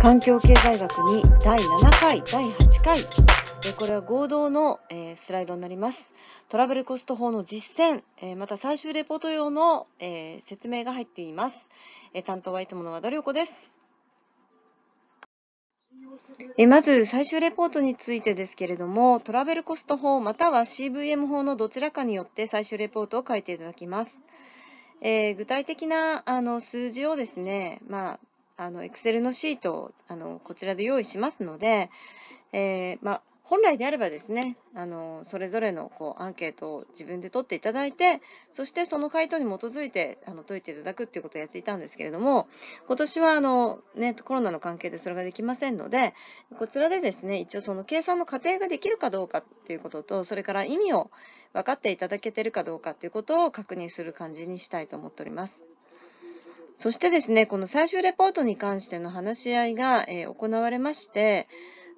環境経済学に第7回、第8回、これは合同の、スライドになります。トラベルコスト法の実践、また最終レポート用の、説明が入っています。え担当はいつもの和田涼子です。えまず最終レポートについてですけれども、トラベルコスト法または CVM 法のどちらかによって最終レポートを書いていただきます。え具体的なあの数字をですね、まあ、あの、Excel のシートを、あの、こちらで用意しますので、えー、まあ、本来であればですね、あの、それぞれの、こう、アンケートを自分で取っていただいて、そしてその回答に基づいて、あの、解いていただくっていうことをやっていたんですけれども、今年は、あの、ね、コロナの関係でそれができませんので、こちらでですね、一応その計算の過程ができるかどうかっていうことと、それから意味を分かっていただけてるかどうかっていうことを確認する感じにしたいと思っております。そしてですね、この最終レポートに関しての話し合いが、えー、行われまして、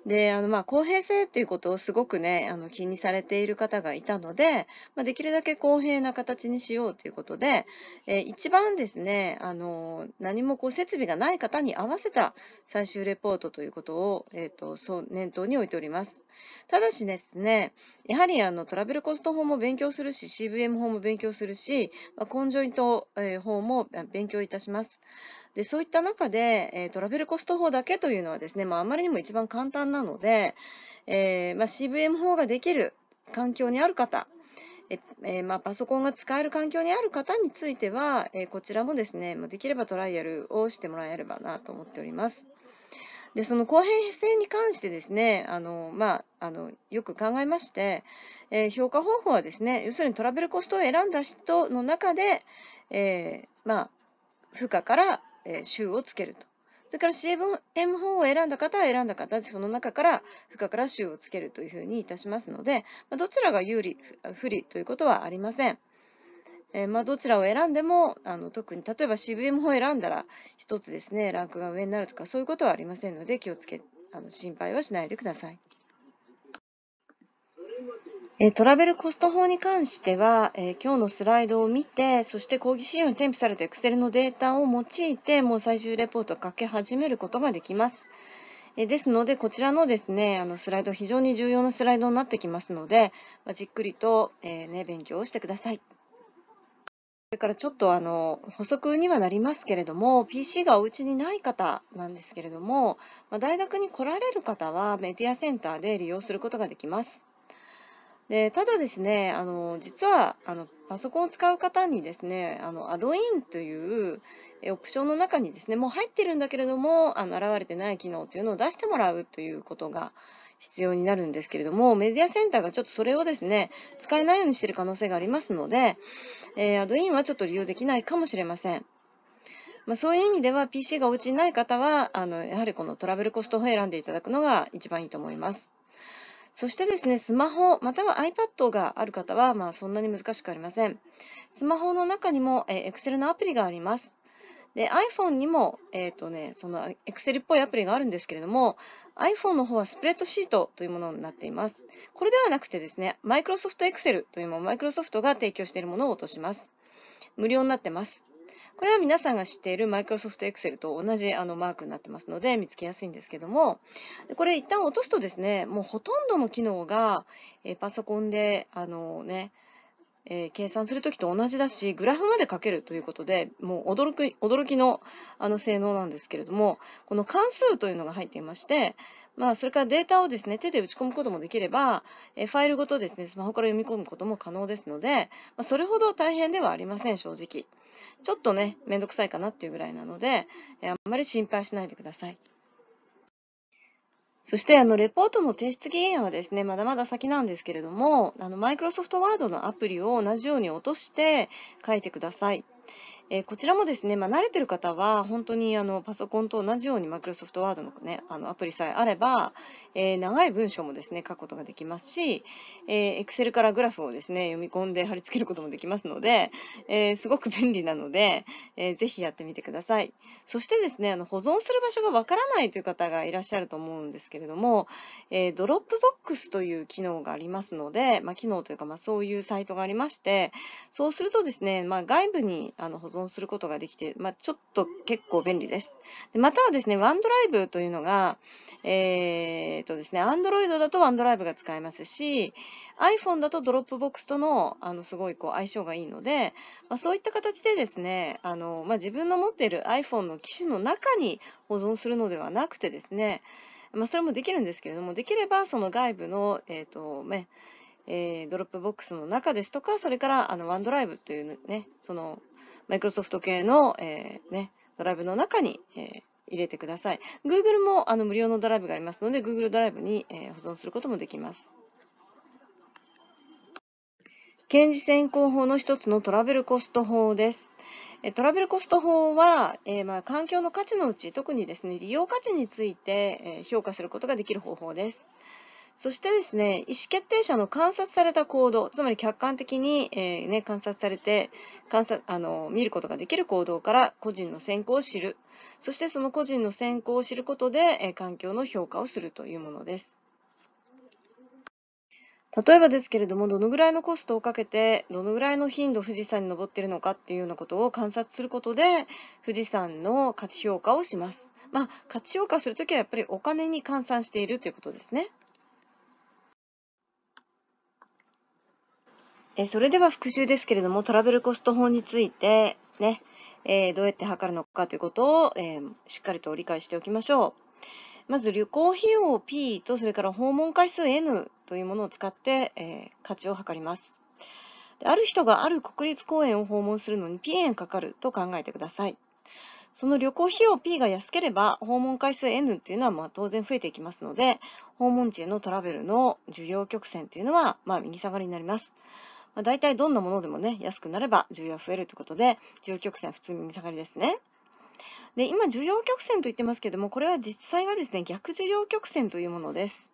で、あの、まあ、公平性っていうことをすごくね、あの、気にされている方がいたので、まあ、できるだけ公平な形にしようということで、えー、一番ですね、あの、何もこう、設備がない方に合わせた最終レポートということを、えっ、ー、と、そう、念頭に置いております。ただしですね、やはり、あの、トラベルコスト法も勉強するし、CVM 法も勉強するし、まあ、コンジョイント法も勉強いたします。で、そういった中で、えー、トラベルコスト法だけというのはですね、まあ、あまりにも一番簡単なので、えー、まあ、CVM 法ができる環境にある方、ええー、まあ、パソコンが使える環境にある方については、えこちらもですね、まできればトライアルをしてもらえればなと思っております。で、その公平性に関してですね、あの、まあ、あの、よく考えまして、えー、評価方法はですね、要するにトラベルコストを選んだ人の中で、えー、まあ、負荷からえー、州をつけると。それから CM 法を選んだ方は選んだ方で、その中から負荷から州をつけるというふうにいたしますので、まあ、どちらが有利、不利ということはありません。えー、まあ、どちらを選んでも、あの特に例えば CVM 法を選んだら、一つですね、ランクが上になるとか、そういうことはありませんので、気をつけ、あの心配はしないでください。えトラベルコスト法に関しては、え今日のスライドを見て、そして講義資料に添付された Excel のデータを用いて、もう最終レポートを書き始めることができます。えですので、こちらのですね、あのスライド、非常に重要なスライドになってきますので、まじっくりと、えね、勉強をしてください。それからちょっとあの補足にはなりますけれども、PC がお家にない方なんですけれども、ま大学に来られる方はメディアセンターで利用することができます。で、ただですね、あの、実は、あの、パソコンを使う方にですね、あの、アドインというオプションの中にですね、もう入ってるんだけれども、あの、現れてない機能というのを出してもらうということが必要になるんですけれども、メディアセンターがちょっとそれをですね、使えないようにしている可能性がありますので、えー、アドインはちょっと利用できないかもしれません。まあ、そういう意味では PC がお家にない方は、あの、やはりこのトラベルコストを選んでいただくのが一番いいと思います。そしてですね、スマホまたは iPad がある方は、まあ、そんなに難しくありません。スマホの中にも、えー、Excel のアプリがあります。で、iPhone にも、えっ、ー、とね、その Excel っぽいアプリがあるんですけれども、iPhone の方はスプレッドシートというものになっています。これではなくてですね、Microsoft Excel というものを Microsoft が提供しているものを落とします。無料になってます。これは皆さんが知っている Microsoft Excel と同じあのマークになってますので見つけやすいんですけども、これ一旦落とすとですね、もうほとんどの機能が、えパソコンで、あのね、えー、計算するときと同じだし、グラフまで書けるということで、もう驚く、驚きのあの性能なんですけれども、この関数というのが入っていまして、まあ、それからデータをですね、手で打ち込むこともできれば、えー、ファイルごとですね、スマホから読み込むことも可能ですので、まあ、それほど大変ではありません、正直。ちょっとね、めんどくさいかなっていうぐらいなので、えー、あんまり心配しないでください。そして、あの、レポートの提出期限はですね、まだまだ先なんですけれども、あの、マイクロソフトワードのアプリを同じように落として書いてください。えー、こちらもですね、まあ、慣れてる方は、本当にあのパソコンと同じように Microsoft Word の,、ね、あのアプリさえあれば、えー、長い文章もですね、書くことができますし、えー、Excel からグラフをですね、読み込んで貼り付けることもできますので、えすごく便利なので、えー、ぜひやってみてください。そしてですね、あの保存する場所がわからないという方がいらっしゃると思うんですけれども、えドロップボックスという機能がありますので、まあ、機能というか、まそういうサイトがありまして、そうするとですね、まあ、外部にあの保存存することができて、まあ、ちょっと結構便利です。でまたはですね、ワンドライブというのが、えー、とですね、Android だとワンドライブが使えますし、iPhone だとドロップボックスとの、あの、すごいこう相性がいいので、まあ、そういった形でですね、あの、まあ、自分の持っている iPhone の機種の中に保存するのではなくてですね、まあ、それもできるんですけれども、できればその外部の、えっ、ー、と、ね、えー、ドロップボックスの中ですとか、それからあのワンドライブというね、そのマイクロソフト系の、えー、ね、ドライブの中に、えー、入れてください。Google もあの無料のドライブがありますので、Google ドライブに、えー、保存することもできます。検事選考法の一つのトラベルコスト法です。トラベルコスト法は、えー、まあ、環境の価値のうち、特にですね、利用価値について、え評価することができる方法です。そしてですね、意思決定者の観察された行動、つまり客観的に、えー、ね、観察されて、観察、あの、見ることができる行動から個人の選考を知る。そしてその個人の選考を知ることで、えー、環境の評価をするというものです。例えばですけれども、どのぐらいのコストをかけて、どのぐらいの頻度富士山に登っているのかっていうようなことを観察することで、富士山の価値評価をします。まあ、価値評価するときはやっぱりお金に換算しているということですね。えそれでは復習ですけれども、トラベルコスト法について、ね、えー、どうやって測るのかということを、えー、しっかりと理解しておきましょう。まず旅行費用 P と、それから訪問回数 N というものを使って、えー、価値を測ります。である人がある国立公園を訪問するのに P 円かかると考えてください。その旅行費用 P が安ければ、訪問回数 N っていうのはまあ当然増えていきますので、訪問地へのトラベルの需要曲線というのはまあ右下がりになります。まあ、大体どんなものでもね、安くなれば需要が増えるということで、需要曲線は普通に下がりですね。で、今、需要曲線と言ってますけども、これは実際はですね、逆需要曲線というものです。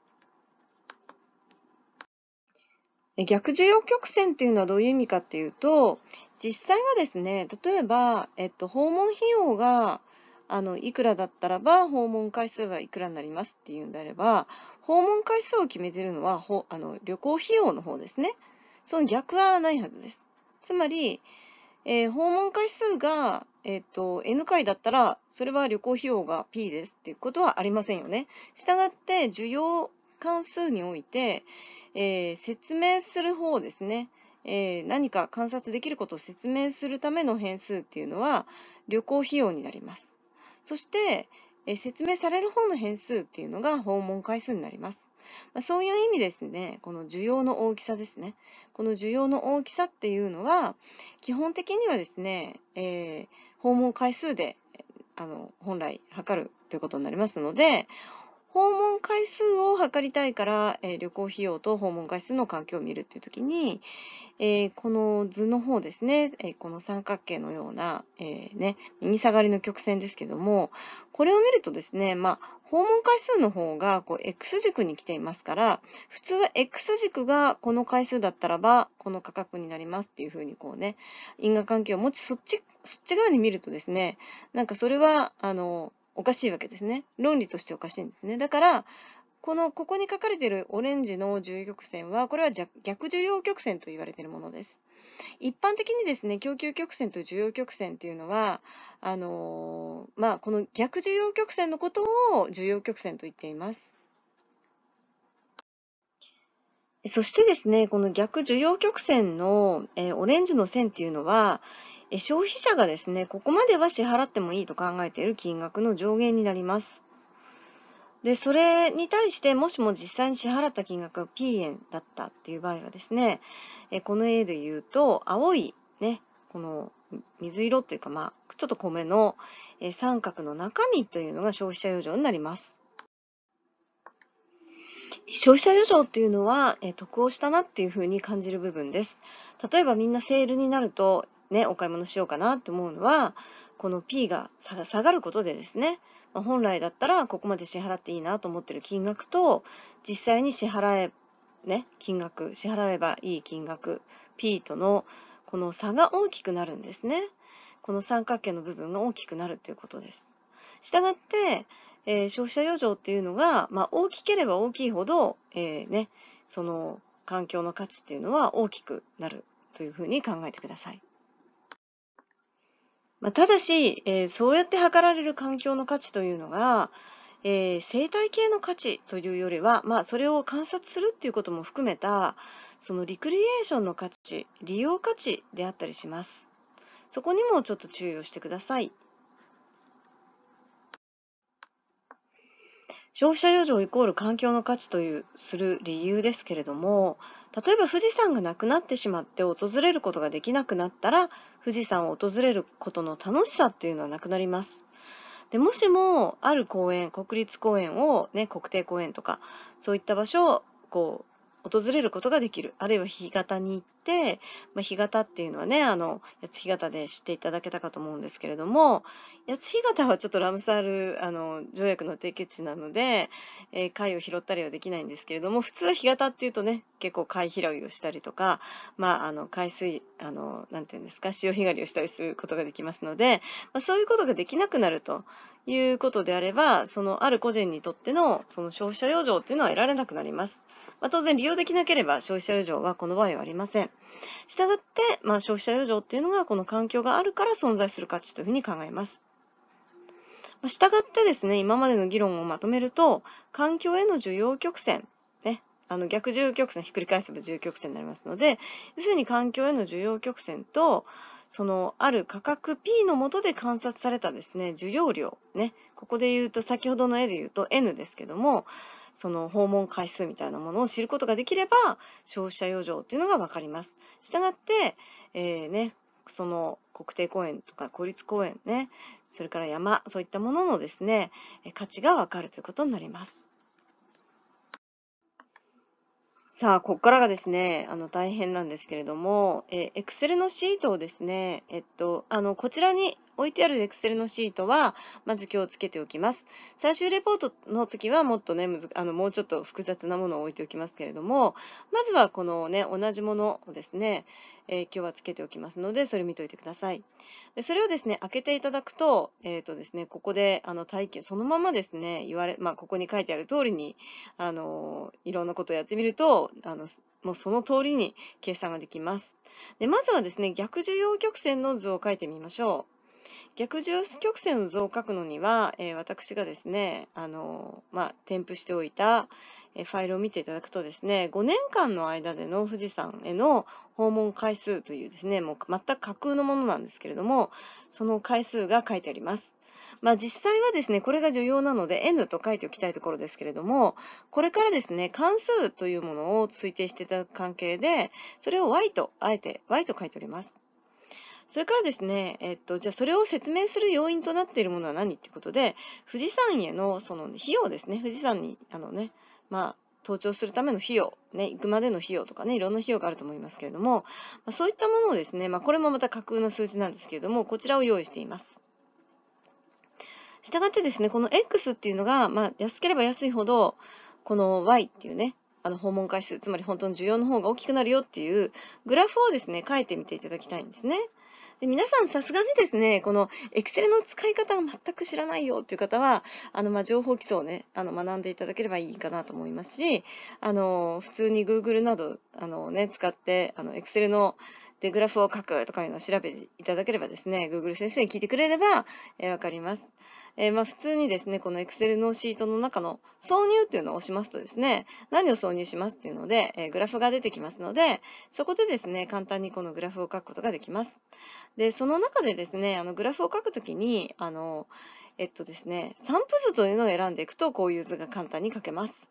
逆需要曲線っていうのはどういう意味かっていうと、実際はですね、例えば、えっと、訪問費用が、あの、いくらだったらば、訪問回数はいくらになりますっていうんであれば、訪問回数を決めてるのは、ほあの旅行費用の方ですね。その逆はないはずです。つまり、えー、訪問回数が、えっ、ー、と、N 回だったら、それは旅行費用が P ですっていうことはありませんよね。したがって、需要関数において、えー、説明する方ですね。え何か観察できることを説明するための変数っていうのは旅行費用になります。そして、え説明される方の変数っていうのが訪問回数になります。まあ、そういう意味ですね、この需要の大きさですね。この需要の大きさっていうのは、基本的にはですね、えー、訪問回数で、あの、本来測るということになりますので、訪問回数を測りたいから、えー、旅行費用と訪問回数の関係を見るっていう時に、えー、この図の方ですね、えー、この三角形のような、えね、右下がりの曲線ですけども、これを見るとですね、まあ、訪問回数の方がこう X 軸に来ていますから、普通は X 軸がこの回数だったらば、この価格になりますっていうふうにこうね、因果関係を持ち、そっち、そっち側に見るとですね、なんかそれは、あの、おかしいわけですね。論理としておかしいんですね。だから、この、ここに書かれているオレンジの重曲線は、これは逆重要曲線と言われているものです。一般的にですね、供給曲線と需要曲線っていうのは、あのまあ、この逆需要曲線のことを需要曲線と言っています。そしてですね、この逆需要曲線の、えー、オレンジの線っていうのは、え消費者がですね、ここまでは支払ってもいいと考えている金額の上限になります。で、それに対して、もしも実際に支払った金額が P 円だったっていう場合はですね、えこの A で言うと、青いね、この水色というか、まあ、ちょっと米のえ三角の中身というのが消費者余剰になります。消費者余剰っていうのは、え得をしたなっていうふうに感じる部分です。例えばみんなセールになると、ね、お買い物しようかなって思うのは、この P が下がることでですね、ま本来だったらここまで支払っていいなと思ってる金額と、実際に支払え、ね、金額、支払えばいい金額、P とのこの差が大きくなるんですね。この三角形の部分が大きくなるということです。したがって、えー、消費者余剰っていうのが、まあ、大きければ大きいほど、えー、ね、その環境の価値っていうのは大きくなるというふうに考えてください。まあ、ただし、えー、そうやって測られる環境の価値というのが、えー、生態系の価値というよりは、まあ、それを観察するっていうことも含めたそのリクリエーションの価値利用価値であったりしますそこにもちょっと注意をしてください。消費者余剰イコール環境の価値というする理由ですけれども例えば富士山がなくなってしまって訪れることができなくなったら富士山を訪れることの楽しさっていうのはなくなります。でもしもある公園国立公園を、ね、国定公園とかそういった場所をこう訪れることができるあるいは干潟に行って、まあ、干潟っていうのはね、あの、八つ干潟で知っていただけたかと思うんですけれども、八つ干潟はちょっとラムサール、あの、条約の締結地なので、えー、貝を拾ったりはできないんですけれども、普通は干潟っていうとね、結構貝拾いをしたりとか、まあ、あの、海水、あの、なんていうんですか、潮干狩りをしたりすることができますので、まあ、そういうことができなくなるということであれば、そのある個人にとっての、その消費者養生っていうのは得られなくなります。まあ、当然利用できなければ消費者余剰はこの場合はありません。したがって、まあ、消費者余剰っていうのはこの環境があるから存在する価値というふうに考えます。したがってですね、今までの議論をまとめると、環境への需要曲線、ね、あの逆重曲線、ひっくり返せば重曲線になりますので、要するに環境への需要曲線と、そのある価格 P のもとで観察されたですね、需要量、ね、ここで言うと、先ほどの絵で言うと N ですけども、その訪問回数みたいなものを知ることができれば、消費者余剰っていうのがわかります。したがって、えー、ね、その国定公園とか公立公園ね、それから山、そういったもののですね、価値がわかるということになります。さあ、ここからがですね、あの、大変なんですけれども、え、エクセルのシートをですね、えっと、あの、こちらに置いてあるエクセルのシートは、まず今日つけておきます。最終レポートの時はもっとね、むずあの、もうちょっと複雑なものを置いておきますけれども、まずはこのね、同じものをですね、えー、今日はつけておきますので、それ見といてください。で、それをですね、開けていただくと、えっ、ー、とですね、ここで、あの、体験、そのままですね、言われ、まあ、ここに書いてある通りに、あの、いろんなことをやってみると、あの、もうその通りに計算ができます。で、まずはですね、逆需要曲線の図を書いてみましょう。逆重曲線の図を書くのには、えー、私がですね、あのまあ、添付しておいた、えファイルを見ていただくとですね、5年間の間での富士山への訪問回数というですね、もう全く架空のものなんですけれども、その回数が書いてあります。まあ、実際はですね、これが重要なので n と書いておきたいところですけれども、これからですね、関数というものを推定していただく関係で、それを y と、あえて y と書いております。それからですね、えっと、じゃあそれを説明する要因となっているものは何ってことで、富士山へのその費用ですね、富士山に、あのね、まあ、登頂するための費用、ね、行くまでの費用とかね、いろんな費用があると思いますけれども、まあ、そういったものをですね、まあ、これもまた架空の数字なんですけれども、こちらを用意しています。したがってですね、この X っていうのが、まあ、安ければ安いほど、この Y っていうね、あの訪問回数、つまり本当の需要の方が大きくなるよっていうグラフをですね、書いてみていただきたいんですね。で皆さんさすがにですね、この Excel の使い方が全く知らないよっていう方は、あの、ま、情報基礎をね、あの、学んでいただければいいかなと思いますし、あの、普通に Google など、あのね、使って、あの、Excel ので、グラフを書くとかいうのを調べていただければですね、Google 先生に聞いてくれれば、えー、わかります。えー、まあ、普通にですね、この Excel のシートの中の挿入っていうのを押しますとですね、何を挿入しますっていうので、えー、グラフが出てきますので、そこでですね、簡単にこのグラフを書くことができます。で、その中でですね、あの、グラフを書くときに、あの、えっとですね、散布図というのを選んでいくと、こういう図が簡単に書けます。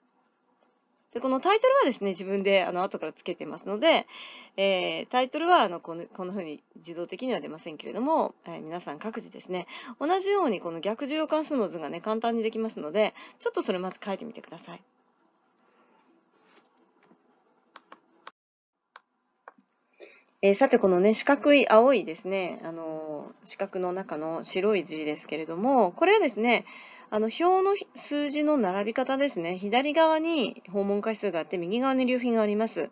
で、このタイトルはですね、自分であの後からつけてますので、えー、タイトルはあのこのこのふうに自動的には出ませんけれども、えー、皆さん各自ですね、同じようにこの逆重要関数の図がね、簡単にできますので、ちょっとそれまず書いてみてください。えー、さて、このね、四角い青いですね、あのー、四角の中の白い字ですけれども、これはですね、あの、表の数字の並び方ですね、左側に訪問回数があって、右側に流品があります。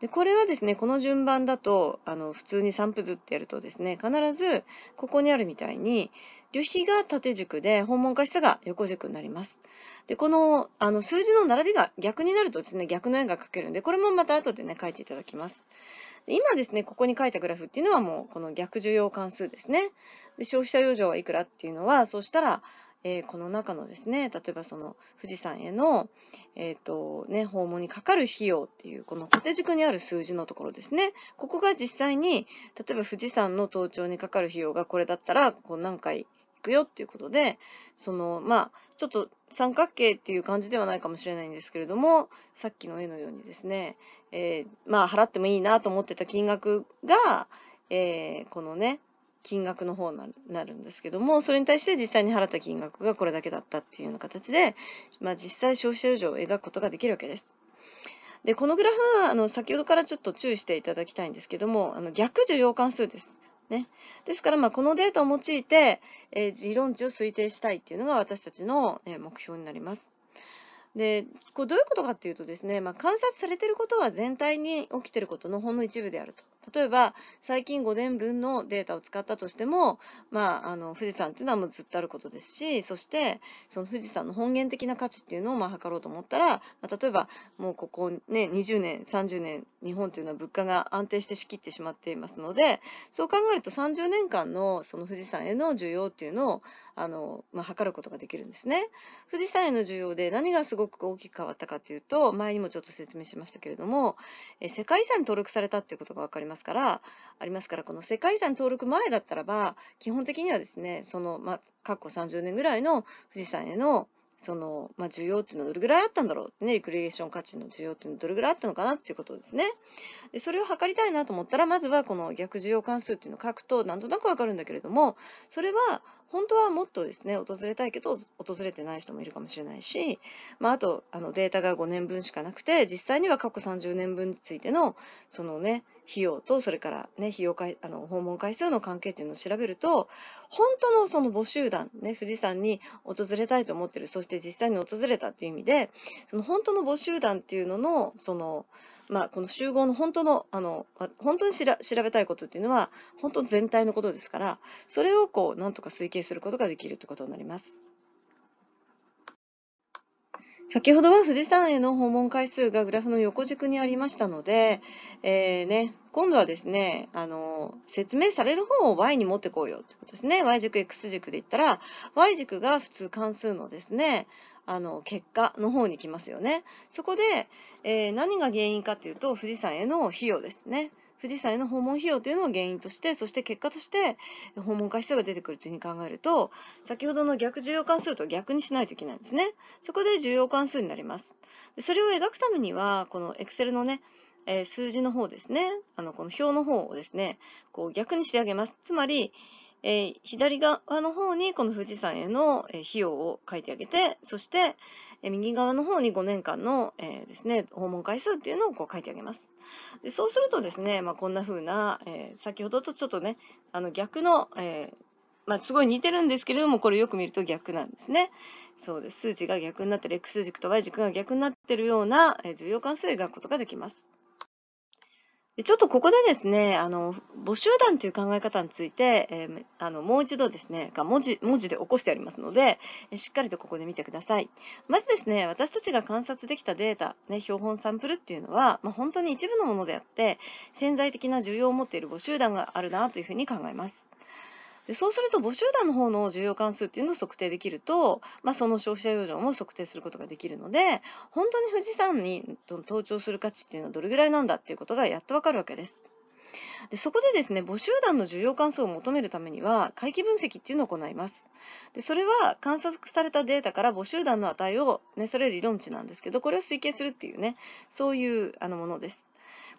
で、これはですね、この順番だと、あの、普通に散布図ってやるとですね、必ず、ここにあるみたいに、旅費が縦軸で、訪問回数が横軸になります。で、この、あの、数字の並びが逆になるとですね、逆の円が描けるんで、これもまた後でね、書いていただきます。今ですね、ここに書いたグラフっていうのはもうこの逆需要関数ですね。で消費者余剰はいくらっていうのは、そうしたら、えー、この中のですね、例えばその富士山への、えっ、ー、とね、訪問にかかる費用っていう、この縦軸にある数字のところですね。ここが実際に、例えば富士山の登頂にかかる費用がこれだったら、こう何回くよっていうことで、その、まあ、ちょっと三角形っていう感じではないかもしれないんですけれども、さっきの絵のようにですね、えー、まあ、払ってもいいなと思ってた金額が、えー、このね、金額の方になるんですけども、それに対して実際に払った金額がこれだけだったっていうような形で、まあ実際消費者余剰を描くことができるわけです。で、このグラフは、あの、先ほどからちょっと注意していただきたいんですけども、あの、逆需要関数です。ね。ですから、まあ、このデータを用いて、えー、理論値を推定したいっていうのが私たちの、えー、目標になります。で、こうどういうことかっていうとですね、まあ、観察されてることは全体に起きてることのほんの一部であると。例えば、最近5年分のデータを使ったとしても、まあ、あの、富士山っていうのはもうずっとあることですし、そして、その富士山の本源的な価値っていうのをまあ測ろうと思ったら、まあ、例えば、もうここね、20年、30年、日本というのは物価が安定して仕切ってしまっていますので、そう考えると30年間のその富士山への需要っていうのを、あの、まあ、測ることができるんですね。富士山への需要で何がすごく大きく変わったかというと、前にもちょっと説明しましたけれども、え世界遺産に登録されたっていうことが分かります。ますから、ありますから、この世界遺産登録前だったらば、基本的にはですね、その、まあ、過去30年ぐらいの富士山への、その、まあ、需要っていうのはどれぐらいあったんだろうってね、リクリエーション価値の需要っていうのはどれぐらいあったのかなっていうことですね。で、それを測りたいなと思ったら、まずはこの逆需要関数っていうのを書くと、なんとなくわかるんだけれども、それは、本当はもっとですね、訪れたいけど、訪れてない人もいるかもしれないし、まあ、あと、あの、データが5年分しかなくて、実際には過去30年分についての、そのね、費用と、それからね、費用回、あの、訪問回数の関係っていうのを調べると、本当のその募集団、ね、富士山に訪れたいと思ってる、そして実際に訪れたっていう意味で、その本当の募集団っていうのの、その、まあ、この集合の本当の、あの、本当に調べたいことっていうのは、本当全体のことですから、それをこう、なんとか推計することができるということになります。先ほどは富士山への訪問回数がグラフの横軸にありましたので、えー、ね、今度はですね、あの、説明される方を y に持ってこうよってことですね。y 軸、x 軸で言ったら、y 軸が普通関数のですね、あの、結果の方に来ますよね。そこで、えー、何が原因かというと、富士山への費用ですね。富士山への訪問費用というのを原因として、そして結果として訪問回数が出てくるというふうに考えると、先ほどの逆重要関数と逆にしないといけないんですね。そこで重要関数になります。でそれを描くためには、この Excel のね、え数字の方ですね、あの、この表の方をですね、こう逆にしてあげます。つまり、え左側の方にこの富士山への費用を書いてあげて、そして、え右側の方に5年間の、えー、ですね、訪問回数っていうのをこう書いてあげます。でそうするとですね、まあ、こんな風な、えー、先ほどとちょっとね、あの逆の、えーまあ、すごい似てるんですけれども、これよく見ると逆なんですね。そうです。数値が逆になってる、X 軸と Y 軸が逆になってるような、えー、重要関数を描くことができます。でちょっとここでですね、あの、募集団という考え方について、えー、あの、もう一度ですね、が文字、文字で起こしてありますので、しっかりとここで見てください。まずですね、私たちが観察できたデータ、ね、標本サンプルっていうのは、まあ、本当に一部のものであって、潜在的な需要を持っている募集団があるなというふうに考えます。でそうすると母集団の方の重要関数っていうのを測定できると、まあ、その消費者余剰も測定することができるので本当に富士山に登頂する価値っていうのはどれぐらいなんだっていうことがやっとわかるわけです。でそこでですね母集団の需要関数を求めるためには回帰分析っていうのを行いますでそれは観察されたデータから母集団の値を、ね、それ理論値なんですけどこれを推計するっていうねそういうあのものです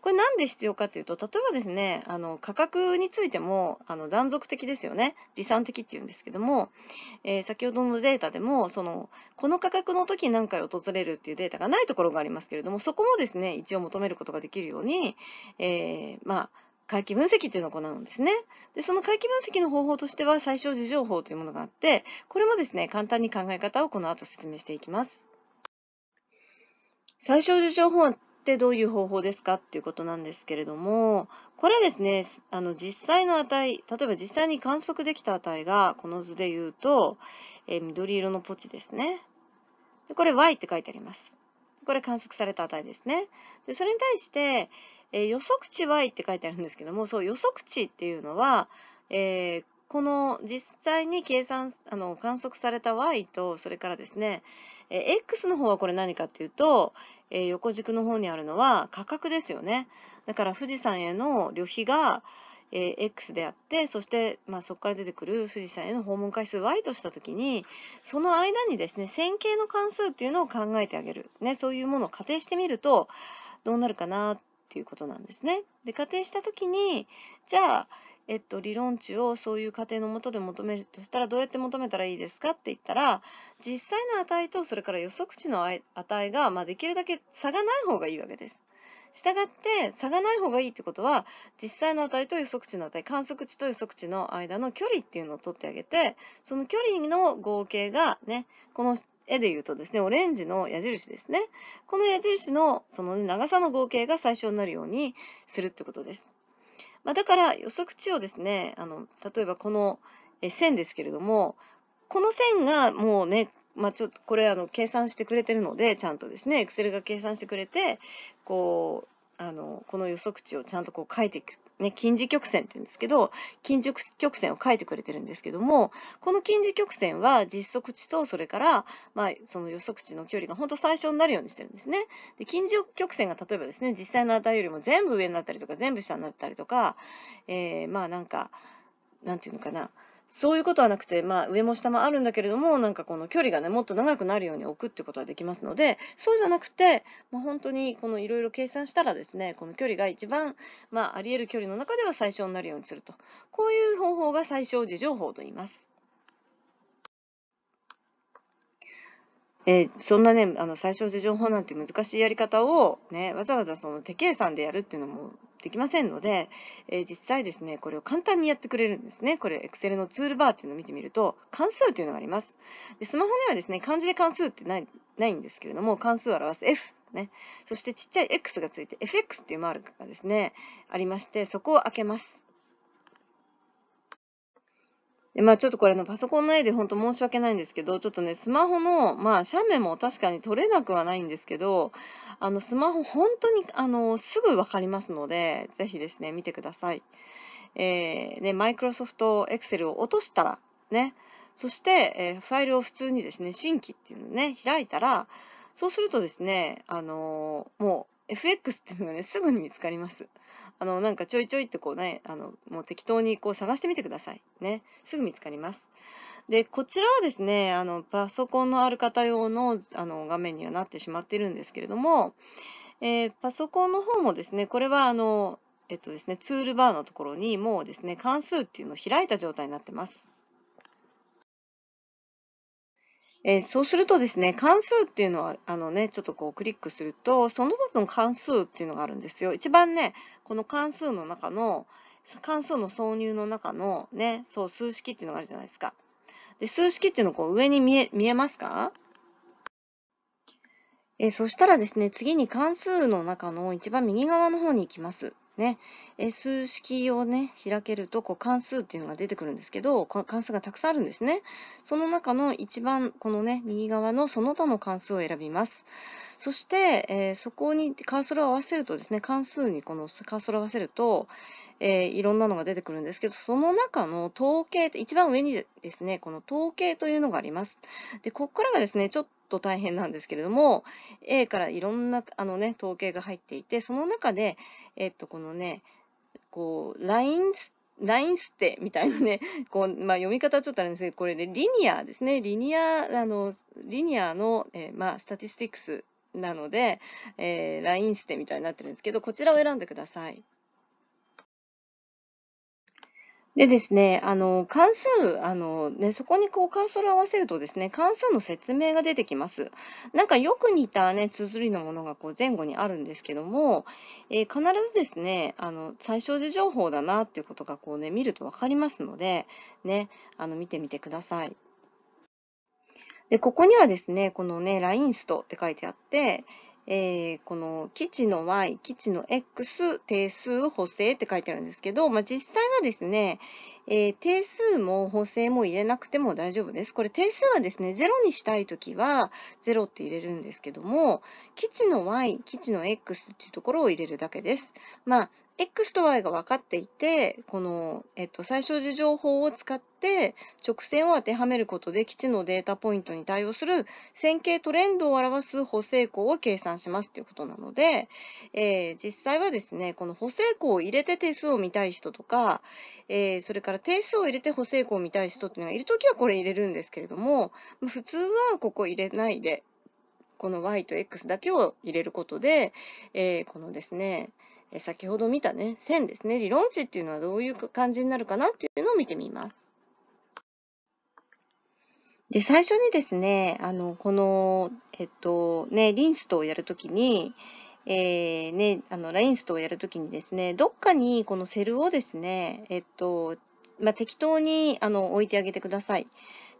これなんで必要かというと、例えばですね、あの、価格についても、あの、断続的ですよね。理算的っていうんですけども、えー、先ほどのデータでも、その、この価格の時に何回訪れるっていうデータがないところがありますけれども、そこもですね、一応求めることができるように、えー、まあ、回帰分析っていうのを行うんですね。で、その回帰分析の方法としては、最小時情報というものがあって、これもですね、簡単に考え方をこの後説明していきます。最小事情法ってどういう方法ですかっていうことなんですけれども、これですね、あの実際の値、例えば実際に観測できた値がこの図で言うと、えー、緑色のポチですね。でこれ y って書いてあります。これ観測された値ですね。でそれに対して、えー、予測値 y って書いてあるんですけども、そう予測値っていうのは、えー、この実際に計算、あの、観測された y と、それからですね、え x の方はこれ何かっていうと、えー、横軸の方にあるのは価格ですよね。だから富士山への旅費が、えー、x であって、そして、まあ、そこから出てくる富士山への訪問回数 y としたときに、その間にですね、線形の関数っていうのを考えてあげる。ね、そういうものを仮定してみると、どうなるかなっていうことなんですね。で、仮定したときに、じゃあ、えっと、理論値をそういう過程のもとで求めるとしたらどうやって求めたらいいですかって言ったら実際の値とそれから予測値の値が、まあ、できるだけ差がない方がいいわけです。したがって差がない方がいいってことは実際の値と予測値の値観測値と予測値の間の距離っていうのを取ってあげてその距離の合計がねこの絵で言うとですね、オレンジの矢印ですね。この矢印のその、長さの合計が最小になるようにするってことです。まあ、だから予測値をですね、あの、例えばこの線ですけれども、この線がもうね、まあ、ちょっとこれあの計算してくれてるので、ちゃんとですね、Excel が計算してくれて、こう、あの、この予測値をちゃんとこう書いてね、近似曲線って言うんですけど、近似曲線を書いてくれてるんですけども、この近似曲線は実測値と、それから、まあ、その予測値の距離が本当最小になるようにしてるんですね。で、近似曲線が例えばですね、実際の値よりも全部上になったりとか、全部下になったりとか、えー、まあなんか、なんていうのかな、そういうことはなくて、まあ、上も下もあるんだけれども、なんかこの距離がね、もっと長くなるように置くってことはできますので、そうじゃなくて、まあ、本当にこのいろいろ計算したらですね、この距離が一番、まあ、あり得る距離の中では最小になるようにすると。こういう方法が最小自乗法と言います。えー、そんなね、あの、最小自乗法なんて難しいやり方を、ね、わざわざその手計算でやるっていうのもできませんので、えー、実際ですね、これを簡単にやってくれるんですね。これ、Excel のツールバーっていうのを見てみると、関数というのがあります。でスマホにはですね、漢字で関数ってないないんですけれども、関数を表す F ね。そしてちっちゃい X がついて FX っていうマークがですね、ありまして、そこを開けます。で、まあちょっとこれのパソコンの絵で本当申し訳ないんですけど、ちょっとね、スマホの、まあ斜面も確かに撮れなくはないんですけど、あのスマホ本当にあのすぐわかりますので、ぜひですね、見てください。えー、ね、マイクロソフトエクセルを落としたら、ね、そして、えー、ファイルを普通にですね、新規っていうのをね、開いたら、そうするとですね、あのー、もう FX っていうのがね、すぐに見つかります。あの、なんかちょいちょいってこうね、あの、もう適当にこう探してみてください。ね。すぐ見つかります。で、こちらはですね、あの、パソコンのある方用の、あの、画面にはなってしまってるんですけれども、えー、パソコンの方もですね、これはあの、えっとですね、ツールバーのところにもうですね、関数っていうのを開いた状態になってます。えー、そうするとですね、関数っていうのは、あのね、ちょっとこうクリックすると、その他の関数っていうのがあるんですよ。一番ね、この関数の中の、関数の挿入の中のね、そう、数式っていうのがあるじゃないですか。で、数式っていうのこう上に見え、見えますかえー、そしたらですね、次に関数の中の一番右側の方に行きます。ね、S 式をね、開けると、こう関数っていうのが出てくるんですけど、関数がたくさんあるんですね。その中の一番、このね、右側のその他の関数を選びます。そして、えー、そこにカーソルを合わせるとですね、関数にこのカーソルを合わせると、えー、いろんなのが出てくるんですけど、その中の統計、一番上にですね、この統計というのがあります。で、ここからがですね、ちょっと大変なんですけれども、A からいろんな、あのね、統計が入っていて、その中で、えー、っと、このね、こう、ラインラインステみたいなね、こう、まあ、読み方ちょっとあるんですけど、これね、リニアですね。リニア、あの、リニアの、えー、まあ、スタティスティックスなので、えー、ラインステみたいになってるんですけど、こちらを選んでください。でですね、あの、関数、あの、ね、そこにこうカーソルを合わせるとですね、関数の説明が出てきます。なんかよく似たね、綴りのものがこう前後にあるんですけども、えー、必ずですね、あの、最小字情報だなっていうことがこうね、見ると分かりますので、ね、あの、見てみてください。で、ここにはですね、このね、ラインストって書いてあって、えー、この基地の y、基地の x、定数、補正って書いてあるんですけど、まあ、実際はですね、えー、定数も補正も入れなくても大丈夫です。これ定数はですね、0にしたいときは0って入れるんですけども、基地の y、基地の x っていうところを入れるだけです。まあ、X と Y が分かっていて、この、えっと、最小値情報を使って直線を当てはめることで基地のデータポイントに対応する線形トレンドを表す補正項を計算しますということなので、えー、実際はですね、この補正項を入れて定数を見たい人とか、えー、それから定数を入れて補正項を見たい人っていうのがいるときはこれ入れるんですけれども、普通はここ入れないで、この Y と X だけを入れることで、えー、このですね、え先ほど見たね、線ですね、理論値っていうのはどういう感じになるかなっていうのを見てみます。で、最初にですね、あの、この、えっと、ね、リンストをやるときに、えー、ね、あの、ラインストをやるときにですね、どっかにこのセルをですね、えっと、まあ、適当に、あの、置いてあげてください。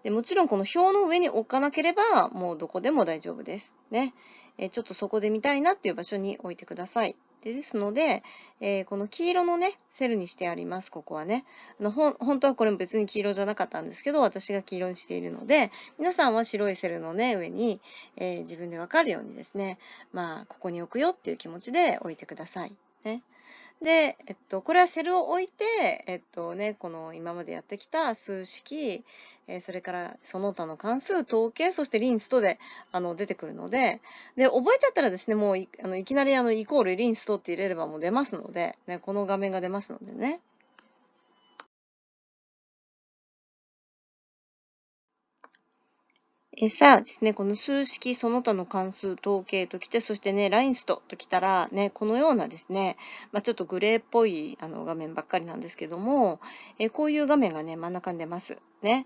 でもちろんこの表の上に置かなければ、もうどこでも大丈夫です。ね。えちょっとそこで見たいなっていう場所に置いてください。でですので、えー、この黄色のね、セルにしてあります、ここはね。あのほ本当はこれも別に黄色じゃなかったんですけど、私が黄色にしているので、皆さんは白いセルのね、上に、えー、自分でわかるようにですね、まあ、ここに置くよっていう気持ちで置いてください。ね。で、えっと、これはシェルを置いて、えっとね、この今までやってきた数式、えー、それからその他の関数、統計、そしてリンストであの出てくるので、で、覚えちゃったらですね、もういあのいきなりあのイコールリンストって入れればもう出ますので、ね、この画面が出ますのでね。えさあですね、この数式その他の関数統計ときて、そしてね、ラインストときたら、ね、このようなですね、まあ、ちょっとグレーっぽいあの画面ばっかりなんですけども、えこういう画面がね、真ん中に出ます。ね。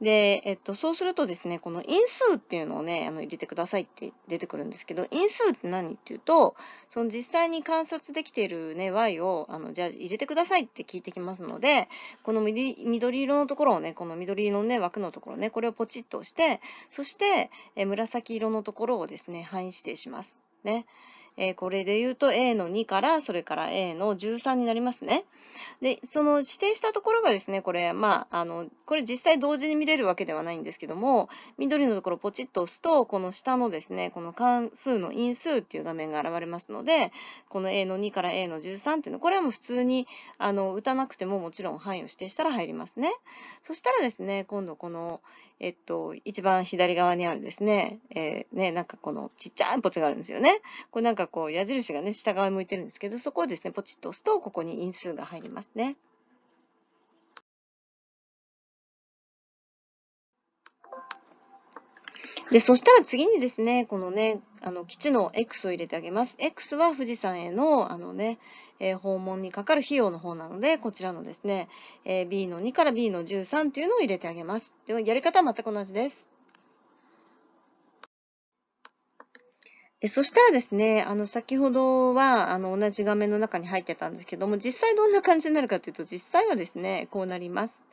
で、えっと、そうするとですね、この因数っていうのをね、あの入れてくださいって出てくるんですけど、因数って何っていうと、その実際に観察できているね、y を、あの、じゃあ入れてくださいって聞いてきますので、この緑色のところをね、この緑色のね、枠のところね、これをポチッと押して、そして、え紫色のところをですね、範囲指定します。ね。えー、これで言うと A の2から、それから A の13になりますね。で、その指定したところがですね、これ、まあ、あの、これ実際同時に見れるわけではないんですけども、緑のところポチッと押すと、この下のですね、この関数の因数っていう画面が現れますので、この A の2から A の13っていうのは、これはもう普通に、あの、打たなくてももちろん範囲を指定したら入りますね。そしたらですね、今度この、えっと、一番左側にあるですね、えー、ね、なんかこのちっちゃいポチがあるんですよね。これなんかこう矢印がね、下側向いてるんですけど、そこをですね、ポチッと押すと、ここに因数が入りますね。で、そしたら次にですね、このね、あの、基地の X を入れてあげます。X は富士山への、あのね、えー、訪問にかかる費用の方なので、こちらのですね、えー、B の2から B の13っていうのを入れてあげます。では、やり方は全く同じです。え、そしたらですね、あの、先ほどは、あの、同じ画面の中に入ってたんですけども、実際どんな感じになるかというと、実際はですね、こうなります。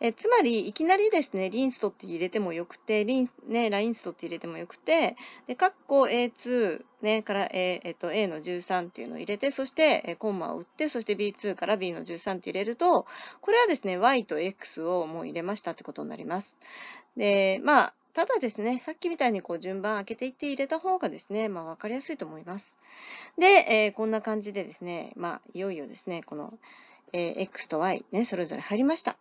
え、つまり、いきなりですね、リンストって入れてもよくて、リン、ね、ラインストって入れてもよくて、で、カッコ A2、ね、から A、えっと、A の13っていうのを入れて、そして、え、コンマを打って、そして B2 から B の13って入れると、これはですね、Y と X をもう入れましたってことになります。で、まあ、ただですね、さっきみたいにこう順番開けていって入れた方がですね、まあ分かりやすいと思います。で、えー、こんな感じでですね、まあいよいよですね、この、えー、X と Y ね、それぞれ入りました。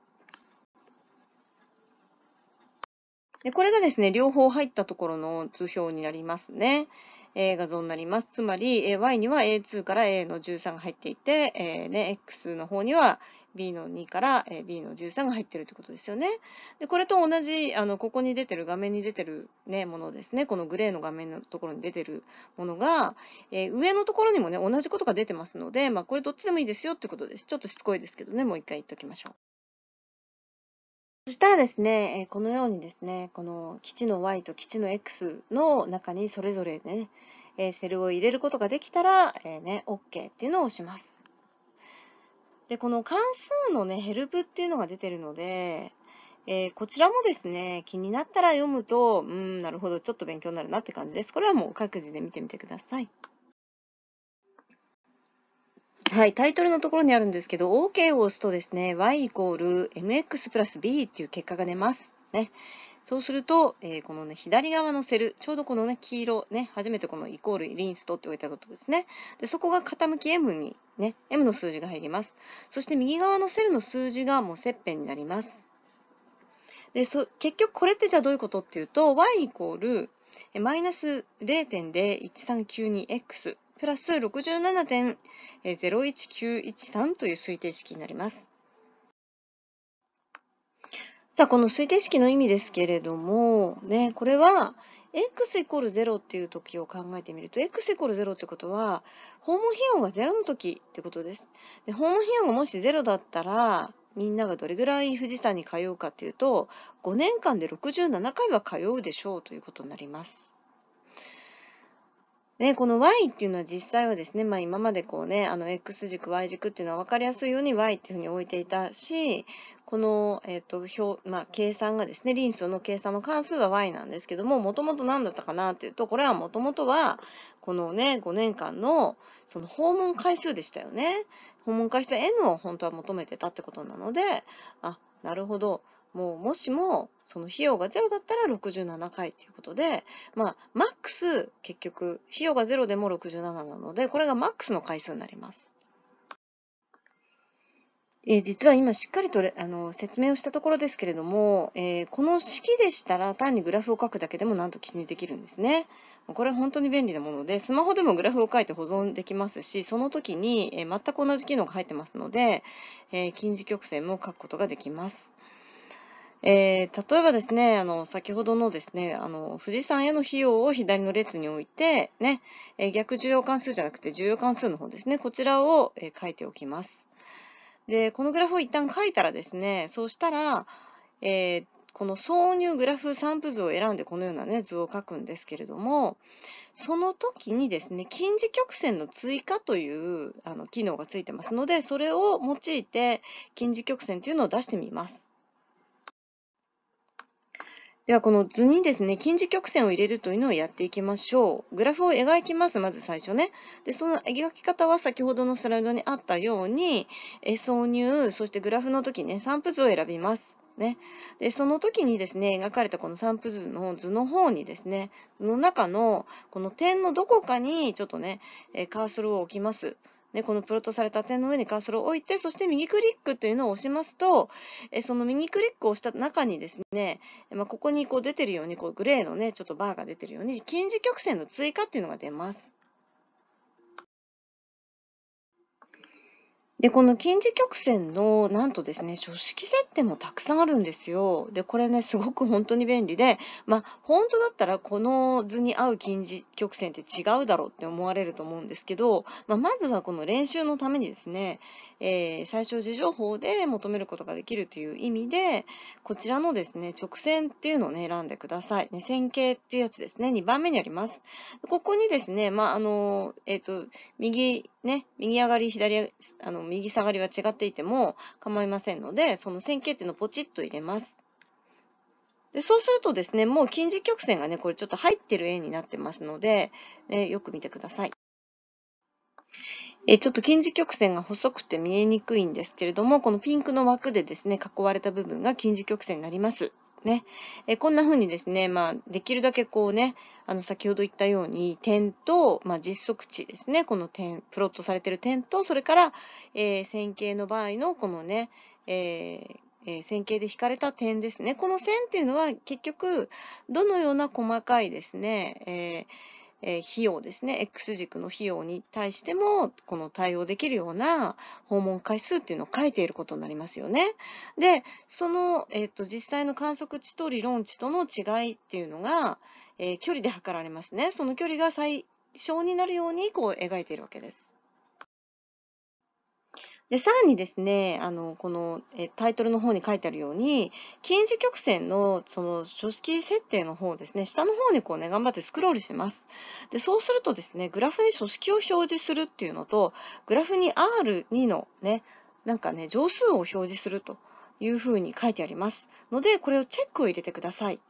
で、これがですね、両方入ったところの図表になりますね。えー、画像になります。つまり、えー、y には a2 から a の13が入っていて、えーね、x の方には B の2から B の13が入ってるってことですよね。で、これと同じ、あの、ここに出てる、画面に出てるね、ものですね。このグレーの画面のところに出てるものが、えー、上のところにもね、同じことが出てますので、まあ、これどっちでもいいですよってことです。ちょっとしつこいですけどね、もう一回言っておきましょう。そしたらですね、このようにですね、この基地の Y と基地の X の中にそれぞれね、セルを入れることができたら、えー、ね、OK っていうのを押します。で、この関数のね、ヘルプっていうのが出てるので、えー、こちらもですね、気になったら読むと、うん、なるほど、ちょっと勉強になるなって感じです。これはもう各自で見てみてください。はい、タイトルのところにあるんですけど、OK を押すとですね、y イコール mx プラス b っていう結果が出ます。ね。そうすると、えー、このね、左側のセル、ちょうどこのね、黄色、ね、初めてこのイコールリンストって置いたことですね。で、そこが傾き M に、ね、M の数字が入ります。そして右側のセルの数字がもう切片になります。で、そ、結局これってじゃあどういうことっていうと、y イコール、マイナス 0.01392x プラス67.01913という推定式になります。さあ、この推定式の意味ですけれども、ね、これは、x イコール0っていう時を考えてみると、x イコール0ってことは、訪問費用が0の時ってことです。で訪問費用がもし0だったら、みんながどれぐらい富士山に通うかっていうと、5年間で67回は通うでしょうということになります。ね、この y っていうのは実際はですね、まあ今までこうね、あの x 軸、y 軸っていうのは分かりやすいように y っていうふうに置いていたし、この、えっ、と、表、まあ計算がですね、輪数の計算の関数は y なんですけども、もともと何だったかなっていうと、これはもともとは、このね、5年間の、その訪問回数でしたよね。訪問回数 n を本当は求めてたってことなので、あ、なるほど。もうもしも、その費用がゼロだったら67回っていうことで、まあ、マックス、結局、費用がゼロでも67なので、これがマックスの回数になります。えー、実は今しっかりとあの説明をしたところですけれども、えー、この式でしたら単にグラフを書くだけでもなんと記入できるんですね。これ本当に便利なもので、スマホでもグラフを書いて保存できますし、その時に、えー、全く同じ機能が入ってますので、えー、近似曲線も書くことができます。えー、例えばですね、あの、先ほどのですね、あの、富士山への費用を左の列に置いて、ね、えー、逆重要関数じゃなくて重要関数の方ですね、こちらを、えー、書いておきます。で、このグラフを一旦書いたらですね、そうしたら、えこの挿入グラフ散布図を選んでこのようなね、図を書くんですけれども、その時にですね、近似曲線の追加というあの機能がついてますので、それを用いて近似曲線というのを出してみます。ではこの図にですね、近似曲線を入れるというのをやっていきましょう。グラフを描きます、まず最初ね。で、その描き方は先ほどのスライドにあったように、え挿入、そしてグラフの時ね、散布図を選びます。ね。で、その時にですね、描かれたこの散布図の図の方にですね、図の中のこの点のどこかにちょっとね、カーソルを置きます。ね、このプロットされた点の上にカーソルを置いて、そして右クリックというのを押しますと、えその右クリックをした中にですね、まあ、ここにこう出てるように、こうグレーのね、ちょっとバーが出てるように、近似曲線の追加っていうのが出ます。で、この近似曲線の、なんとですね、書式設定もたくさんあるんですよ。で、これね、すごく本当に便利で、まあ、本当だったらこの図に合う近似曲線って違うだろうって思われると思うんですけど、まあ、まずはこの練習のためにですね、えー、最小時情報で求めることができるという意味で、こちらのですね、直線っていうのをね、選んでください。ね、線形っていうやつですね、2番目にあります。ここにですね、まあ、あの、えっ、ー、と、右、ね、右上がり、左、あの、右下がりは違っていても構いませんので、その線形っていうのをポチッと入れます。でそうするとですね、もう近似曲線がね、これちょっと入ってる円になってますので、えー、よく見てください。えー、ちょっと近似曲線が細くて見えにくいんですけれども、このピンクの枠でですね、囲われた部分が近似曲線になります。ね。えこんな風にですね、まあ、できるだけこうね、あの、先ほど言ったように、点と、まあ、実測値ですね、この点、プロットされてる点と、それから、えー、線形の場合の、このね、えーえー、線形で引かれた点ですね。この線っていうのは結局どのような細かいですね、えーえー、費用ですね、X 軸の費用に対しても、この対応できるような訪問回数っていうのを書いていることになりますよね。で、その、えっ、ー、と、実際の観測値と理論値との違いっていうのが、えー、距離で測られますね。その距離が最小になるように、こう、描いているわけです。で、さらにですね、あの、このえタイトルの方に書いてあるように、近似曲線のその書式設定の方ですね、下の方にこうね、頑張ってスクロールします。で、そうするとですね、グラフに書式を表示するっていうのと、グラフに R2 のね、なんかね、乗数を表示するというふうに書いてあります。ので、これをチェックを入れてください。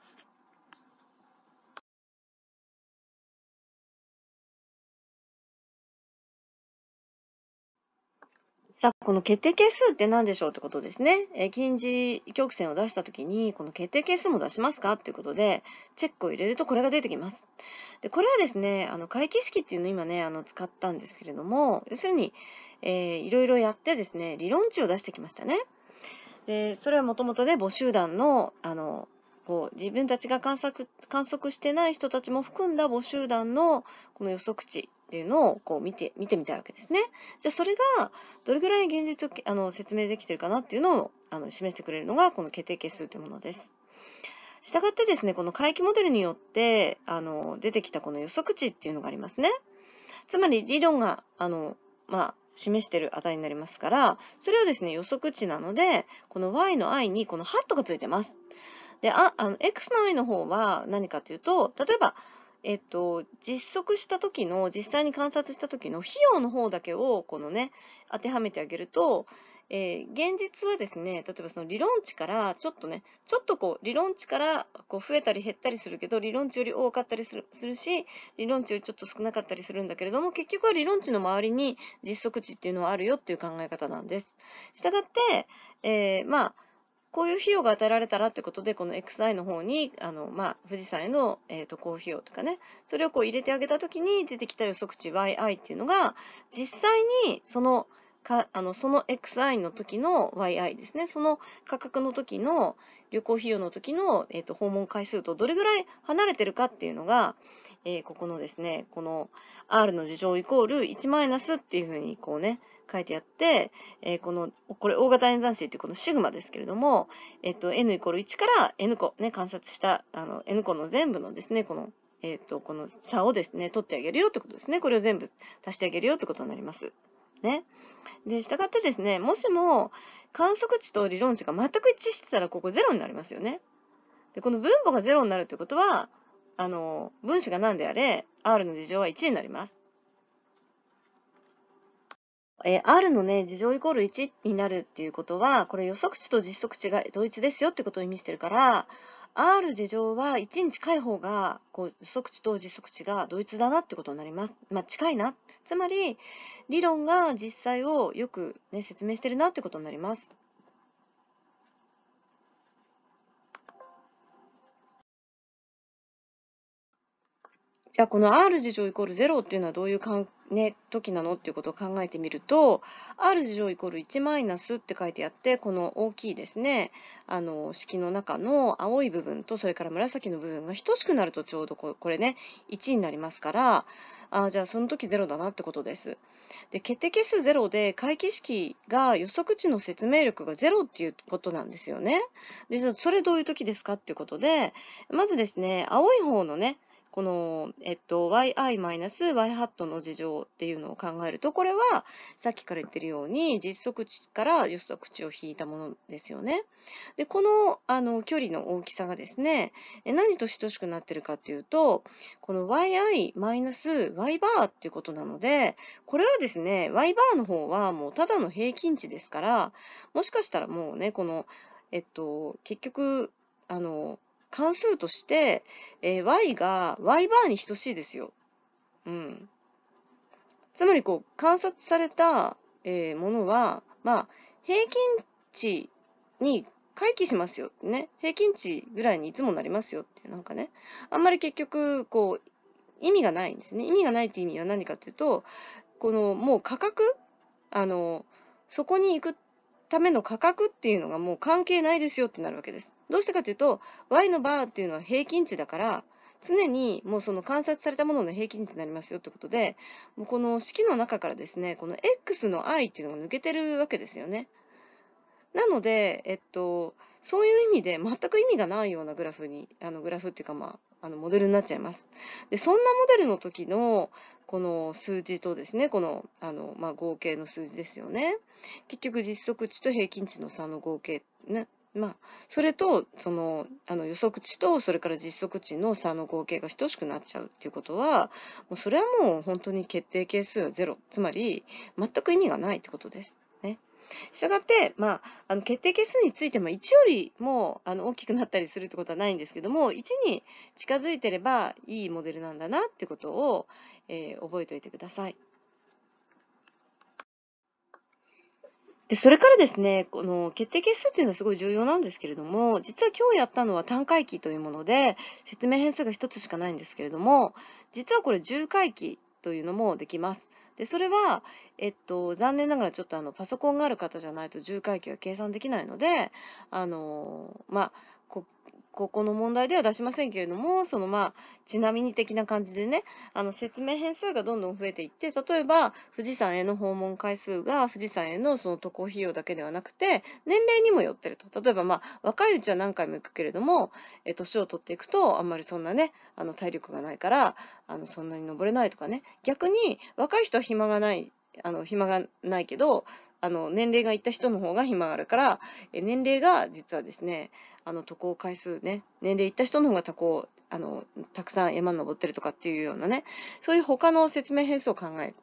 さあ、この決定係数って何でしょうってことですね。えー、近似曲線を出したときに、この決定係数も出しますかっていうことで、チェックを入れるとこれが出てきます。で、これはですね、あの、回帰式っていうのを今ね、あの、使ったんですけれども、要するに、えー、いろいろやってですね、理論値を出してきましたね。で、それはもともとね、募集団の、あの、こう自分たちが観測観測してない人たちも含んだ募集団のこの予測値っていうのをこう見て見てみたいわけですね。じゃあそれがどれぐらい現実をあの説明できてるかなっていうのをあの示してくれるのがこの決定係数というものです。したがってですね、この回帰モデルによってあの出てきたこの予測値っていうのがありますね。つまり理論があの、まあ、示してる値になりますから、それをですね、予測値なので、この y の i にこのハットがついてます。で、ああの x の i の方は何かというと、例えば、えっと、実測した時の、実際に観察した時の費用の方だけを、このね、当てはめてあげると、えー、現実はですね、例えばその理論値から、ちょっとね、ちょっとこう、理論値からこう増えたり減ったりするけど、理論値より多かったりするするし、理論値よりちょっと少なかったりするんだけれども、結局は理論値の周りに実測値っていうのはあるよっていう考え方なんです。したがって、えー、まあ、こういう費用が与えられたらってことで、この XI の方に、あの、まあ、富士山への、えっ、ー、と、高費用とかね、それをこう入れてあげたときに出てきた予測値 YI っていうのが、実際にそのかあのその XI の時の YI ですね、その価格の時の旅行費用の時の、えーと、訪問回数とどれぐらい離れてるかっていうのが、えー、ここのですね、この R の事情イコール1マイナスっていうふうにこうね、書いてあって、えー、この、これ大型演算子っていうこのシグマですけれども、えっ、ー、と、n イコール1から n 個ね、観察したあの n 個の全部のですね、このえっ、ー、と、この差をですね、取ってあげるよってことですね。これを全部足してあげるよってことになります。ね。で、従ってですね、もしも観測値と理論値が全く一致してたら、ここ0になりますよね。で、この分母が0になるということは、あの、分子が何であれ、R の事情は1になります。え R のね、事情イコール1になるっていうことは、これ予測値と実測値が同一ですよってことを意味してるから、R 事情は1に近い方が、こう、即値と実測値が同一だなってことになります。まあ、近いな。つまり、理論が実際をよくね、説明してるなってことになります。じゃあこの R 事乗イコール0っていうのはどういうかん、ね、時なのっていうことを考えてみると R 事乗イコール1マイナスって書いてあってこの大きいですねあの式の中の青い部分とそれから紫の部分が等しくなるとちょうどこれね1になりますからあじゃあその時0だなってことです。で決定係数0で回帰式が予測値の説明力が0っていうことなんですよね。でそれどういう時ですかっていうことでまずですね青い方のねこの、えっと、yi-y ハットの事情っていうのを考えると、これはさっきから言ってるように、実測値から予測値を引いたものですよね。で、この、あの、距離の大きさがですね、何と等しくなってるかっていうと、この yi-y バーっていうことなので、これはですね、y バーの方はもうただの平均値ですから、もしかしたらもうね、この、えっと、結局、あの、関数として、えー、y が y バーに等しいですよ。うん。つまり、こう、観察された、えー、ものは、まあ、平均値に回帰しますよってね。平均値ぐらいにいつもなりますよって、なんかね。あんまり結局、こう、意味がないんですね。意味がないって意味は何かっていうと、この、もう価格あの、そこに行くための価格っていうのがもう関係ないですよってなるわけです。どうしてかというと、Y のバーっていうのは平均値だから、常にもうその観察されたものの平均値になりますよってことで、もうこの式の中からですね、この X の i っていうのが抜けてるわけですよね。なので、えっと、そういう意味で全く意味がないようなグラフに、あのグラフっていうかまあ、あのモデルになっちゃいます。で、そんなモデルの時の、この数字とですね、この、あの、まあ、合計の数字ですよね。結局、実測値と平均値の差の合計、ね、まあ、それと、その、あの予測値と、それから実測値の差の合計が等しくなっちゃうっていうことは、もうそれはもう本当に決定係数はゼロ。つまり、全く意味がないってことです。したがって、まあ、あの決定係数についても1よりもあの大きくなったりするってことはないんですけども1に近づいてればいいモデルなんだなってことを、えー、覚えておいてください。で、それからですね、この決定係数っていうのはすごい重要なんですけれども、実は今日やったのは単回帰というもので、説明変数が1つしかないんですけれども、実はこれ重回帰というのもできます。で、それは、えっと、残念ながらちょっとあの、パソコンがある方じゃないと重回帰は計算できないので、あの、まあ、こここの問題では出しませんけれども、そのまあ、ちなみに的な感じでね、あの、説明変数がどんどん増えていって、例えば、富士山への訪問回数が、富士山へのその渡航費用だけではなくて、年齢にもよってると。例えばまあ、若いうちは何回も行くけれども、え、年を取っていくと、あんまりそんなね、あの、体力がないから、あの、そんなに登れないとかね。逆に、若い人は暇がない、あの、暇がないけど、あの、年齢がいった人の方が暇があるから、え年齢が実はですね、あの、渡航回数ね、年齢いった人の方が渡航、あの、たくさん山登ってるとかっていうようなね、そういう他の説明変数を考える。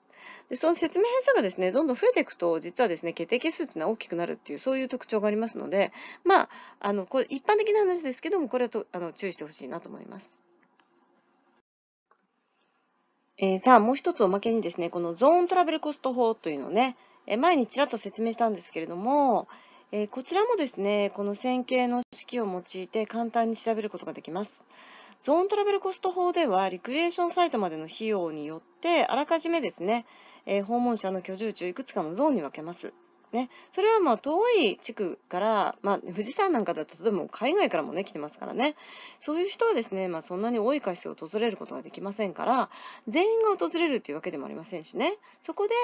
でその説明偏差がですね、どんどん増えていくと、実はですね、定係数っていうのは大きくなるっていう、そういう特徴がありますので、まあ、あの、これ一般的な話ですけども、これはとあの注意してほしいなと思います。えー、さあ、もう一つおまけにですね、このゾーントラベルコスト法というのをね、え前にちらっと説明したんですけれども、えこちらもですね、この線形の式を用いて簡単に調べることができます。ゾーントラベルコスト法では、リクリエーションサイトまでの費用によって、あらかじめですね、え訪問者の居住地をいくつかのゾーンに分けます。ね、それはまあ遠い地区から、まあ、富士山なんかだと、えば海外からもね、来てますからね、そういう人はですね、まあ、そんなに多い回数を訪れることができませんから、全員が訪れるっていうわけでもありませんしね、そこで、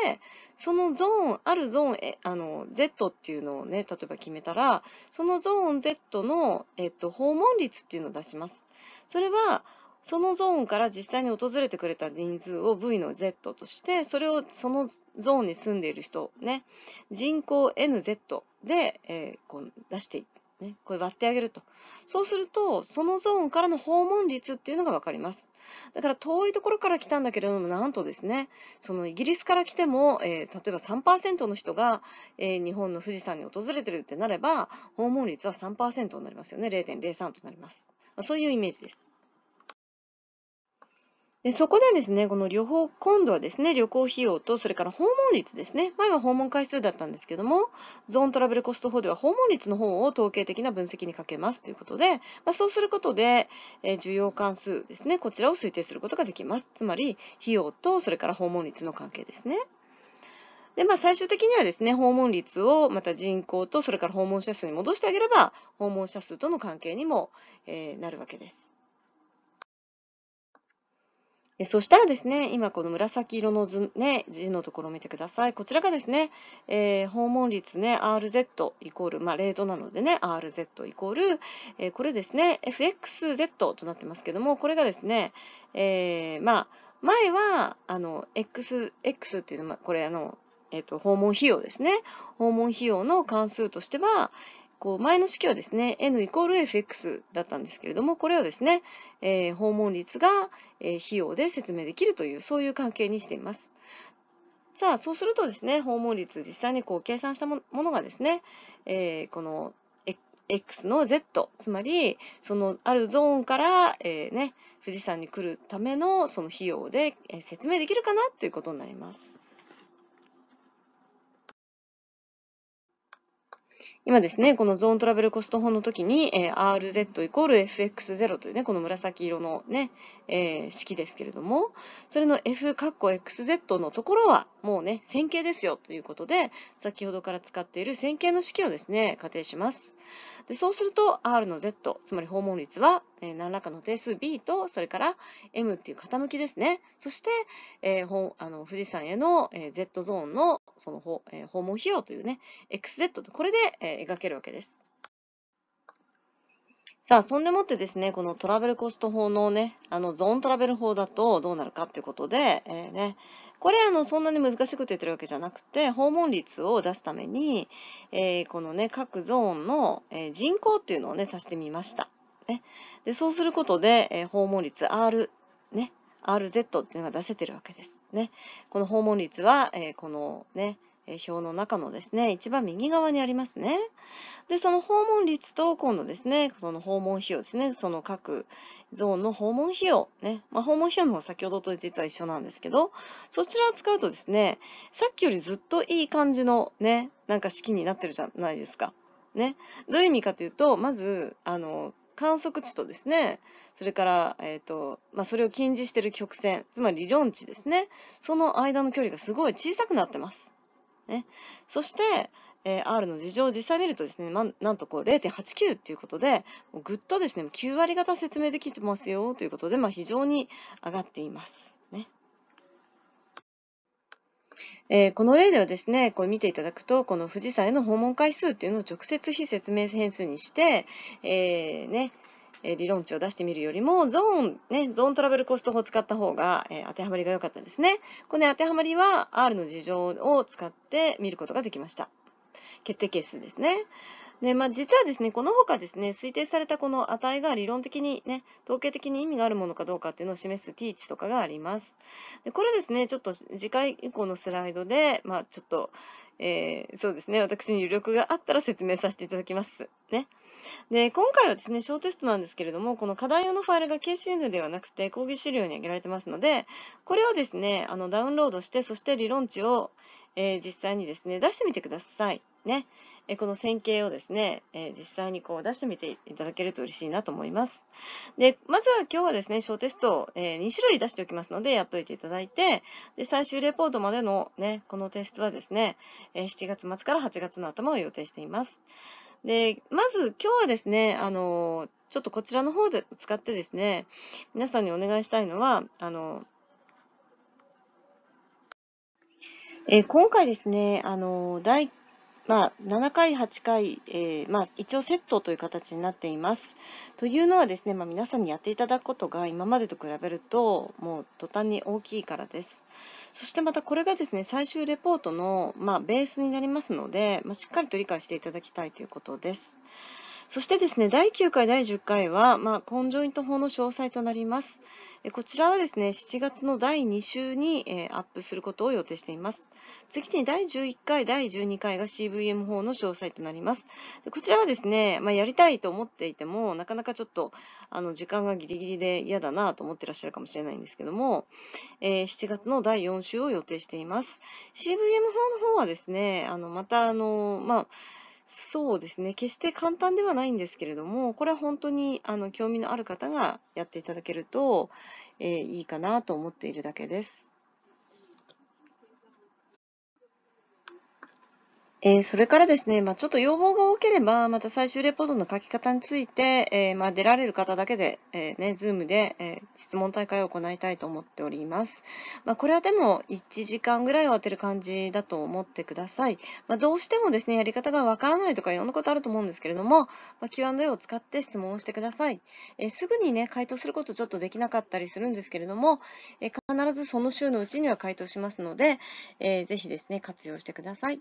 そのゾーン、あるゾーン、えあの、Z っていうのをね、例えば決めたら、そのゾーン Z の、えっと、訪問率っていうのを出します。それは、そのゾーンから実際に訪れてくれた人数を V の Z として、それをそのゾーンに住んでいる人、ね、人口 NZ で、えー、こう出してね、これ割ってあげると。そうすると、そのゾーンからの訪問率っていうのが分かります。だから遠いところから来たんだけれども、なんとですね、そのイギリスから来ても、えー、例えば3%の人が、えー、日本の富士山に訪れてるってなれば、訪問率は3%になりますよね。0.03となります。そういうイメージです。でそこでですね、この旅行、今度はですね、旅行費用と、それから訪問率ですね。前は訪問回数だったんですけども、ゾーントラベルコスト法では訪問率の方を統計的な分析にかけますということで、まあ、そうすることで、えー、需要関数ですね、こちらを推定することができます。つまり、費用と、それから訪問率の関係ですね。で、まあ、最終的にはですね、訪問率をまた人口と、それから訪問者数に戻してあげれば、訪問者数との関係にも、えー、なるわけです。そしたらですね、今この紫色の図、ね、字のところを見てください。こちらがですね、えー、訪問率ね、RZ イコール、まあ、レートなのでね、RZ イコール、えー、これですね、FXZ となってますけども、これがですね、えー、まあ、前は、あの、X、X っていうのは、これあの、えっ、と、訪問費用ですね。訪問費用の関数としては、こう前の式はですね、n イコール fx だったんですけれども、これをですね、えー、訪問率が、えー、費用で説明できるという、そういう関係にしています。さあ、そうするとですね、訪問率、実際にこう計算したものがですね、えー、この x の z、つまり、そのあるゾーンから、えーね、富士山に来るためのその費用で、えー、説明できるかなということになります。今ですね、このゾーントラベルコスト法の時に、えー、RZ イコール FX0 というね、この紫色のね、えー、式ですけれども、それの F カッコ XZ のところは、もうね、線形ですよということで、先ほどから使っている線形の式をですね、仮定します。でそうすると、R の Z、つまり訪問率は、えー、何らかの定数 B と、それから M っていう傾きですね。そして、えー、ほあの富士山への、えー、Z ゾーンのその訪,、えー、訪問費用というね、XZ とこれで、えー、描けるわけです。さあ、そんでもってですね、このトラベルコスト法のね、あの、ゾーントラベル法だとどうなるかっていうことで、えー、ね、これあの、そんなに難しくて言ってるわけじゃなくて、訪問率を出すために、えー、このね、各ゾーンの、え人口っていうのをね、足してみました。ね。で、そうすることで、えー、訪問率 R、ね、RZ っていうのが出せてるわけです。ね、この訪問率は、えー、このね、表の中のですね、一番右側にありますね。で、その訪問率と今度ですね、その訪問費用ですね、その各ゾーンの訪問費用、ね、まあ、訪問費用の方先ほどと実は一緒なんですけど、そちらを使うとですね、さっきよりずっといい感じのね、なんか式になってるじゃないですか。ね。どういう意味かというと、まず、あの、観測地とですね、それから、えっ、ー、と、まあ、それを近似している曲線、つまり理論値ですね。その間の距離がすごい小さくなってます。ね。そして、えー、R の事情を実際見るとですね、ま、なんとこう0.89っていうことで、ぐっとですね、9割方説明できてますよということで、まあ、非常に上がっています。えー、この例ではですね、こう見ていただくと、この富士山への訪問回数っていうのを直接非説明変数にして、えー、ね、理論値を出してみるよりも、ゾーン、ね、ゾーントラベルコスト法を使った方が、えー、当てはまりが良かったんですね。この、ね、当てはまりは R の事情を使って見ることができました。決定係数ですね。で、まあ、実はですね、このほですね、推定されたこの値が理論的にね、統計的に意味があるものかどうかっていうのを示すティーチとかがあります。でこれですね、ちょっと次回以降のスライドで、まあ、ちょっと、えー、そうですね、私に余力があったら説明させていただきます。ね。で、今回はですね、小テストなんですけれども、この課題用のファイルが KCN ではなくて、講義資料に挙げられてますので、これをですね、あの、ダウンロードして、そして理論値を、えー、実際にですね、出してみてください。ね、えこの線形をですね、え実際にこう出してみていただけると嬉しいなと思います。で、まずは今日はですね、小テストええ2種類出しておきますので、やっといていただいて、で、最終レポートまでのね、このテストはですね、え7月末から8月の頭を予定しています。で、まず今日はですね、あのちょっとこちらの方で使ってですね、皆さんにお願いしたいのは、あのえー、今回ですね、あの第まあ、7回、8回、えー、まあ、一応セットという形になっています。というのはですね、まあ、皆さんにやっていただくことが今までと比べると、もう途端に大きいからです。そしてまたこれがですね、最終レポートの、まあ、ベースになりますので、まあ、しっかりと理解していただきたいということです。そしてですね、第9回、第10回は、まあ、コンジョイント法の詳細となります。こちらはですね、7月の第2週に、えー、アップすることを予定しています。次に第11回、第12回が CVM 法の詳細となります。こちらはですね、まあ、やりたいと思っていても、なかなかちょっと、あの、時間がギリギリで嫌だなと思ってらっしゃるかもしれないんですけども、えー、7月の第4週を予定しています。CVM 法の方はですね、あの、また、あの、まあ、そうですね。決して簡単ではないんですけれども、これは本当にあの興味のある方がやっていただけると、えーいいかなと思っているだけです。えー、それからですね、まあ、ちょっと要望が多ければ、また最終レポートの書き方について、えー、まあ、出られる方だけで、えー、ね、ズームで、え質問大会を行いたいと思っております。まあ、これはでも1時間ぐらいを当てる感じだと思ってください。まどうしてもですね、やり方がわからないとかいろんなことあると思うんですけれども、ま Q&A を使って質問をしてください。えすぐにね、回答することちょっとできなかったりするんですけれども、え必ずその週のうちには回答しますので、えー、ぜひですね、活用してください。